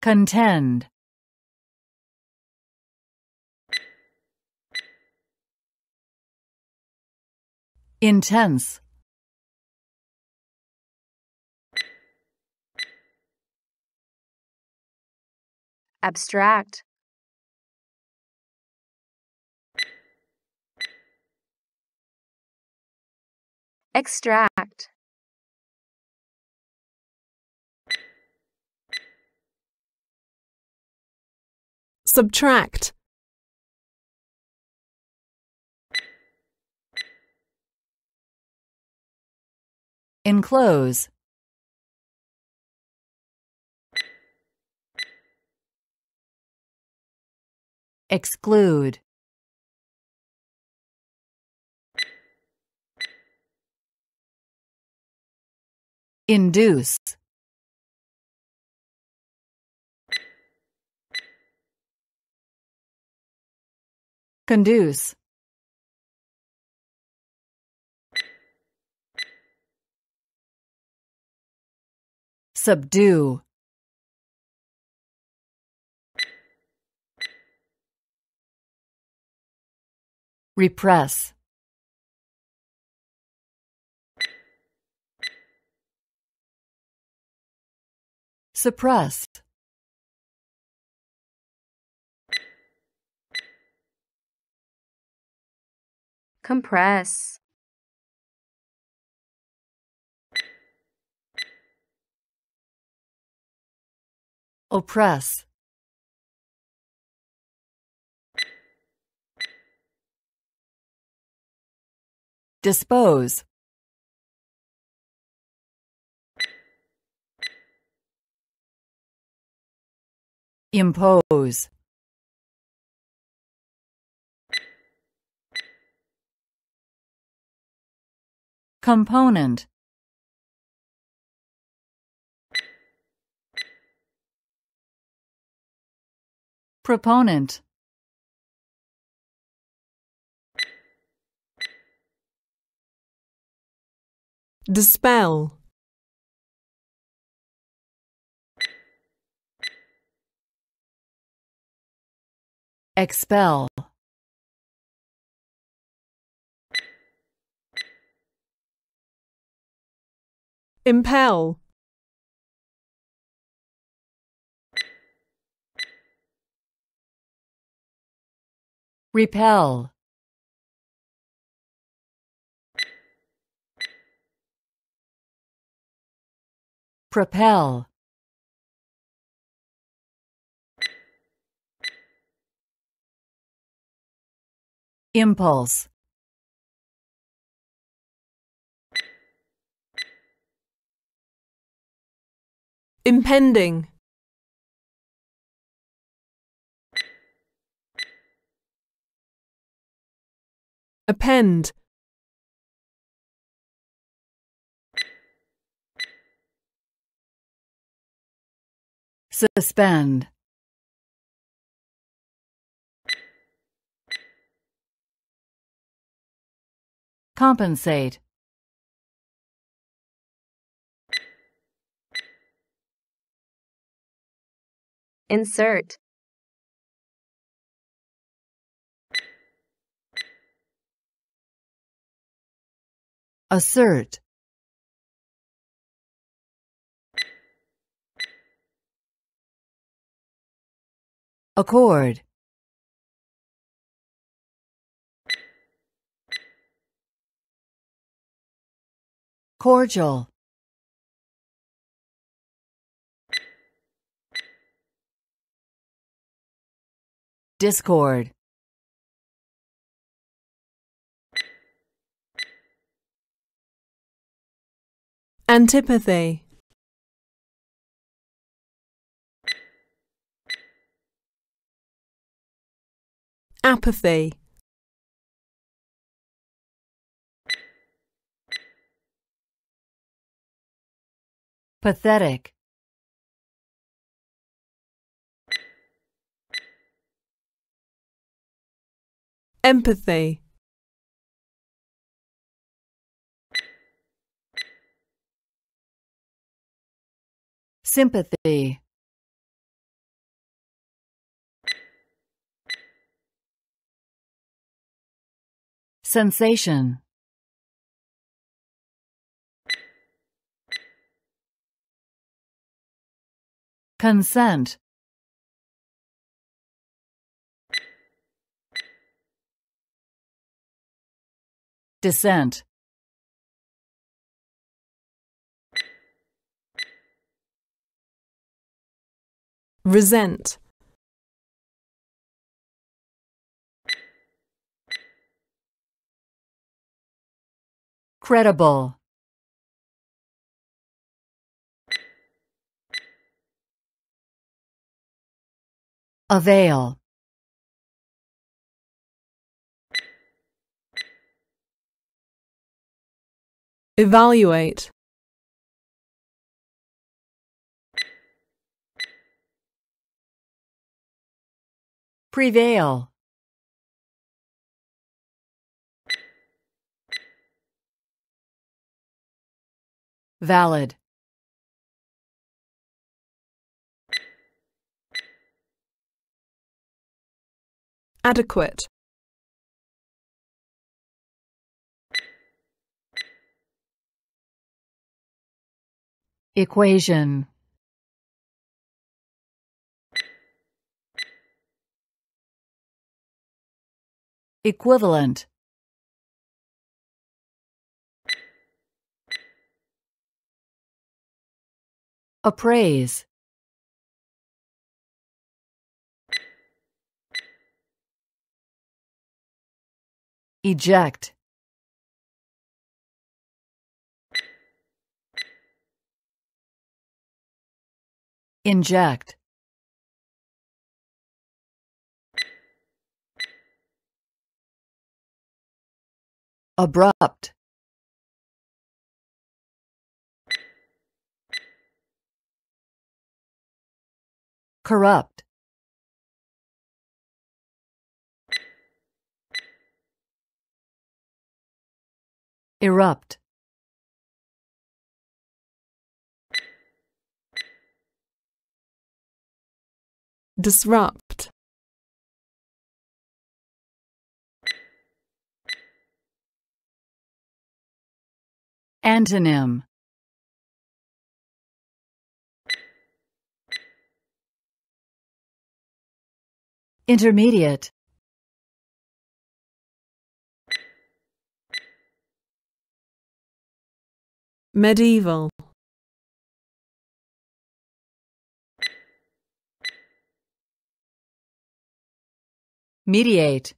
Contend Intense Abstract Extract Subtract. Enclose. Exclude. Induce. Conduce Subdue Repress Suppress compress oppress dispose impose Component Proponent Dispel Expel Impel Repel Propel Impulse Impending. Append. Suspend. Compensate. Insert. Assert. Accord. Cordial. Discord Antipathy Apathy Pathetic Empathy Sympathy Sensation Consent descent resent credible avail Evaluate. Prevail. Valid. Adequate. Equation Equivalent Appraise Eject Inject Abrupt Corrupt Erupt Disrupt. Antonym Intermediate Medieval mediate